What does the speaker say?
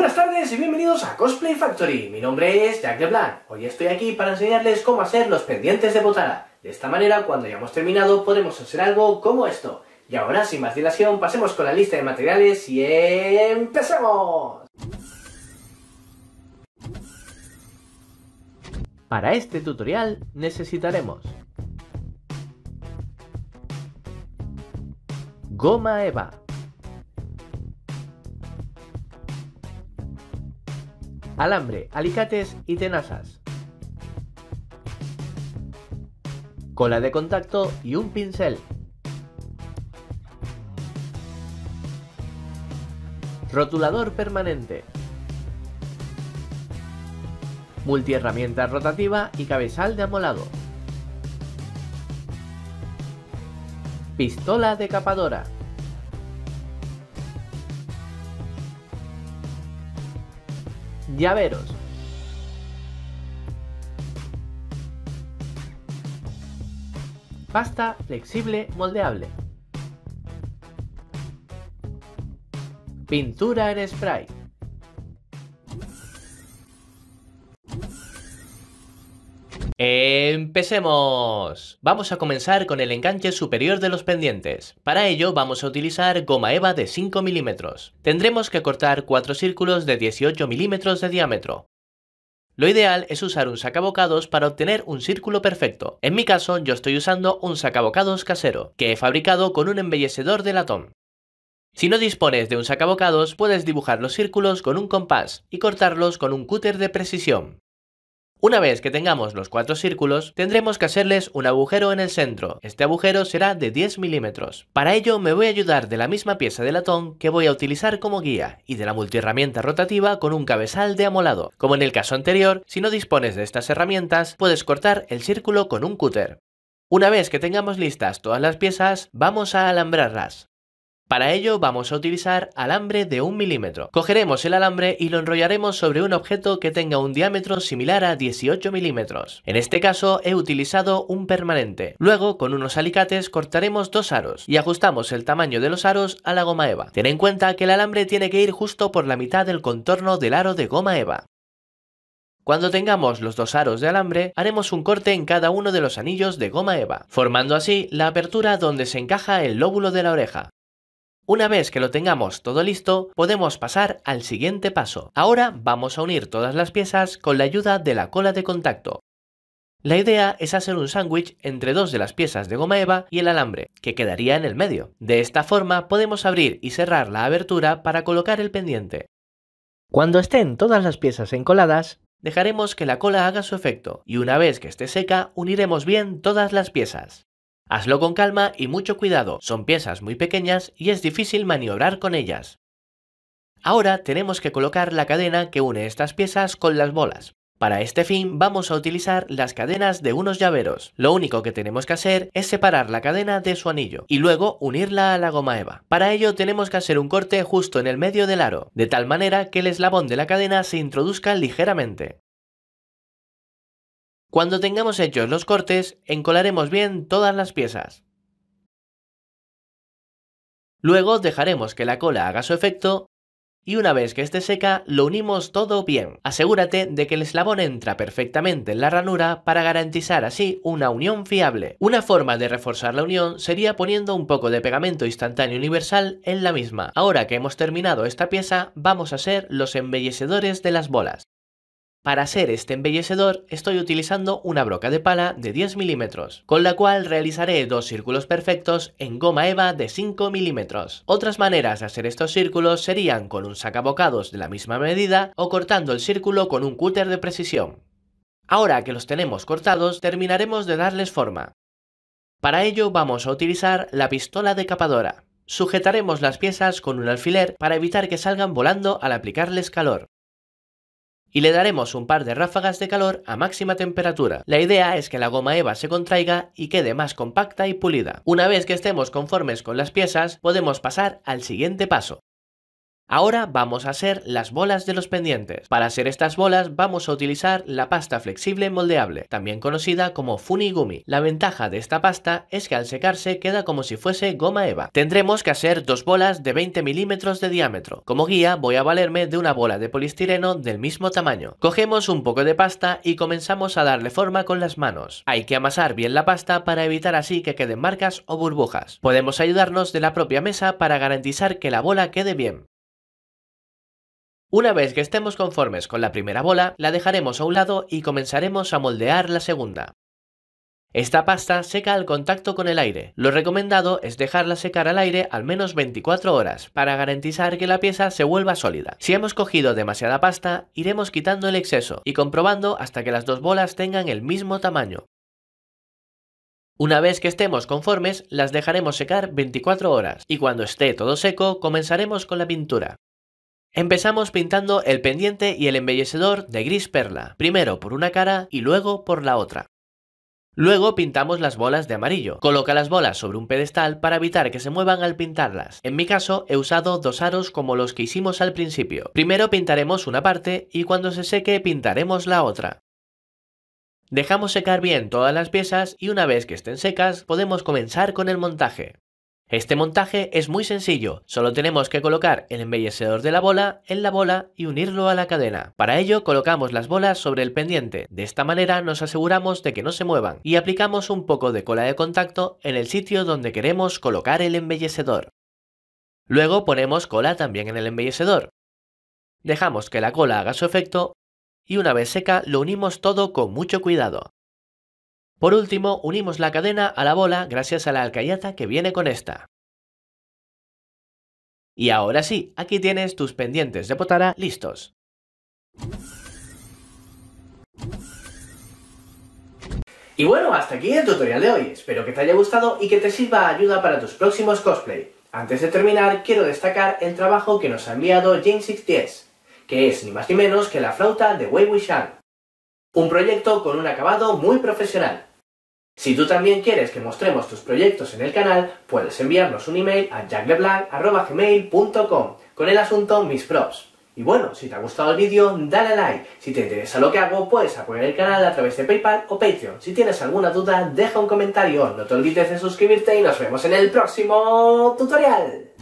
buenas tardes y bienvenidos a Cosplay Factory. Mi nombre es Jack de Hoy estoy aquí para enseñarles cómo hacer los pendientes de botara. De esta manera, cuando hayamos terminado, podremos hacer algo como esto. Y ahora, sin más dilación, pasemos con la lista de materiales y empecemos. Para este tutorial necesitaremos Goma Eva alambre, alicates y tenazas. Cola de contacto y un pincel. Rotulador permanente. Multiherramienta rotativa y cabezal de amolado. Pistola decapadora. Llaveros. Pasta flexible moldeable. Pintura en spray. ¡Empecemos! Vamos a comenzar con el enganche superior de los pendientes. Para ello vamos a utilizar goma eva de 5 milímetros. Tendremos que cortar 4 círculos de 18 milímetros de diámetro. Lo ideal es usar un sacabocados para obtener un círculo perfecto. En mi caso yo estoy usando un sacabocados casero, que he fabricado con un embellecedor de latón. Si no dispones de un sacabocados, puedes dibujar los círculos con un compás y cortarlos con un cúter de precisión. Una vez que tengamos los cuatro círculos, tendremos que hacerles un agujero en el centro. Este agujero será de 10 milímetros. Para ello me voy a ayudar de la misma pieza de latón que voy a utilizar como guía y de la multiherramienta rotativa con un cabezal de amolado. Como en el caso anterior, si no dispones de estas herramientas, puedes cortar el círculo con un cúter. Una vez que tengamos listas todas las piezas, vamos a alambrarlas. Para ello vamos a utilizar alambre de 1 milímetro. Cogeremos el alambre y lo enrollaremos sobre un objeto que tenga un diámetro similar a 18 milímetros. En este caso he utilizado un permanente. Luego con unos alicates cortaremos dos aros y ajustamos el tamaño de los aros a la goma eva. Ten en cuenta que el alambre tiene que ir justo por la mitad del contorno del aro de goma eva. Cuando tengamos los dos aros de alambre, haremos un corte en cada uno de los anillos de goma eva, formando así la apertura donde se encaja el lóbulo de la oreja. Una vez que lo tengamos todo listo, podemos pasar al siguiente paso. Ahora vamos a unir todas las piezas con la ayuda de la cola de contacto. La idea es hacer un sándwich entre dos de las piezas de goma eva y el alambre, que quedaría en el medio. De esta forma podemos abrir y cerrar la abertura para colocar el pendiente. Cuando estén todas las piezas encoladas, dejaremos que la cola haga su efecto y una vez que esté seca uniremos bien todas las piezas. Hazlo con calma y mucho cuidado, son piezas muy pequeñas y es difícil maniobrar con ellas. Ahora tenemos que colocar la cadena que une estas piezas con las bolas. Para este fin vamos a utilizar las cadenas de unos llaveros. Lo único que tenemos que hacer es separar la cadena de su anillo y luego unirla a la goma eva. Para ello tenemos que hacer un corte justo en el medio del aro, de tal manera que el eslabón de la cadena se introduzca ligeramente. Cuando tengamos hechos los cortes, encolaremos bien todas las piezas. Luego dejaremos que la cola haga su efecto y una vez que esté seca lo unimos todo bien. Asegúrate de que el eslabón entra perfectamente en la ranura para garantizar así una unión fiable. Una forma de reforzar la unión sería poniendo un poco de pegamento instantáneo universal en la misma. Ahora que hemos terminado esta pieza vamos a hacer los embellecedores de las bolas. Para hacer este embellecedor estoy utilizando una broca de pala de 10 milímetros, con la cual realizaré dos círculos perfectos en goma eva de 5 milímetros. Otras maneras de hacer estos círculos serían con un sacabocados de la misma medida o cortando el círculo con un cúter de precisión. Ahora que los tenemos cortados, terminaremos de darles forma. Para ello vamos a utilizar la pistola decapadora. Sujetaremos las piezas con un alfiler para evitar que salgan volando al aplicarles calor y le daremos un par de ráfagas de calor a máxima temperatura. La idea es que la goma eva se contraiga y quede más compacta y pulida. Una vez que estemos conformes con las piezas, podemos pasar al siguiente paso. Ahora vamos a hacer las bolas de los pendientes. Para hacer estas bolas vamos a utilizar la pasta flexible moldeable, también conocida como funigumi. La ventaja de esta pasta es que al secarse queda como si fuese goma eva. Tendremos que hacer dos bolas de 20 milímetros de diámetro. Como guía voy a valerme de una bola de polistireno del mismo tamaño. Cogemos un poco de pasta y comenzamos a darle forma con las manos. Hay que amasar bien la pasta para evitar así que queden marcas o burbujas. Podemos ayudarnos de la propia mesa para garantizar que la bola quede bien. Una vez que estemos conformes con la primera bola, la dejaremos a un lado y comenzaremos a moldear la segunda. Esta pasta seca al contacto con el aire. Lo recomendado es dejarla secar al aire al menos 24 horas para garantizar que la pieza se vuelva sólida. Si hemos cogido demasiada pasta, iremos quitando el exceso y comprobando hasta que las dos bolas tengan el mismo tamaño. Una vez que estemos conformes, las dejaremos secar 24 horas y cuando esté todo seco comenzaremos con la pintura. Empezamos pintando el pendiente y el embellecedor de gris perla, primero por una cara y luego por la otra. Luego pintamos las bolas de amarillo. Coloca las bolas sobre un pedestal para evitar que se muevan al pintarlas. En mi caso he usado dos aros como los que hicimos al principio. Primero pintaremos una parte y cuando se seque pintaremos la otra. Dejamos secar bien todas las piezas y una vez que estén secas podemos comenzar con el montaje. Este montaje es muy sencillo, solo tenemos que colocar el embellecedor de la bola en la bola y unirlo a la cadena. Para ello colocamos las bolas sobre el pendiente, de esta manera nos aseguramos de que no se muevan y aplicamos un poco de cola de contacto en el sitio donde queremos colocar el embellecedor. Luego ponemos cola también en el embellecedor. Dejamos que la cola haga su efecto y una vez seca lo unimos todo con mucho cuidado. Por último, unimos la cadena a la bola gracias a la alcayata que viene con esta. Y ahora sí, aquí tienes tus pendientes de potara listos. Y bueno, hasta aquí el tutorial de hoy. Espero que te haya gustado y que te sirva ayuda para tus próximos cosplay. Antes de terminar, quiero destacar el trabajo que nos ha enviado James 610, que es ni más ni menos que la flauta de Wei Wuxian. Un proyecto con un acabado muy profesional. Si tú también quieres que mostremos tus proyectos en el canal, puedes enviarnos un email a jackleblanc.com con el asunto Mis Props. Y bueno, si te ha gustado el vídeo, dale like. Si te interesa lo que hago, puedes apoyar el canal a través de PayPal o Patreon. Si tienes alguna duda, deja un comentario. No te olvides de suscribirte y nos vemos en el próximo tutorial.